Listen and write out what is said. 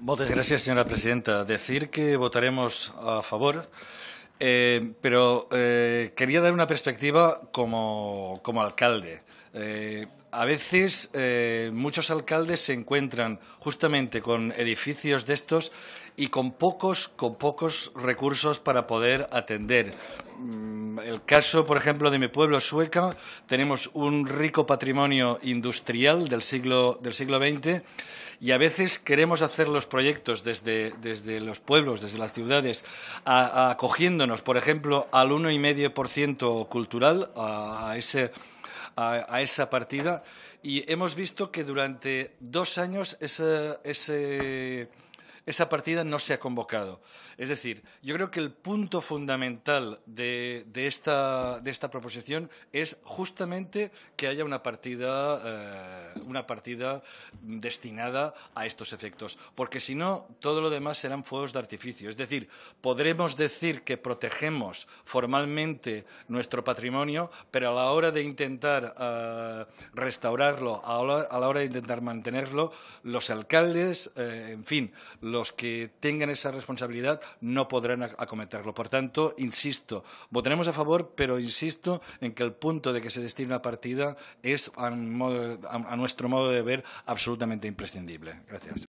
Muchas gracias, señora presidenta. Decir que votaremos a favor, eh, pero eh, quería dar una perspectiva como, alcalde. Eh, a veces muchos alcaldes se encuentran justamente con edificios de estos y con pocos, con pocos recursos para poder atender. Mm, el caso, por ejemplo, de mi pueblo sueca, tenemos un rico patrimonio industrial del siglo, del siglo XX y a veces queremos hacer los proyectos desde, los pueblos, desde las ciudades, acogiéndonos, por ejemplo, al 1,5% cultural, a, ese, a, esa partida, y hemos visto que durante dos años ese esa partida no se ha convocado. Es decir, yo creo que el punto fundamental de, de, esta, de esta, proposición es justamente que haya una partida, eh, una partida destinada a estos efectos, porque si no, todo lo demás serán fuegos de artificio. Es decir, podremos decir que protegemos formalmente nuestro patrimonio, pero a la hora de intentar eh, restaurarlo, a la, a la hora de intentar mantenerlo, los alcaldes, eh, en fin, los que tengan esa responsabilidad no podrán acometerlo. Por tanto, insisto, votaremos a favor, pero insisto en que el punto de que se destine la partida es, a, a nuestro modo de ver, absolutamente imprescindible. Gracias.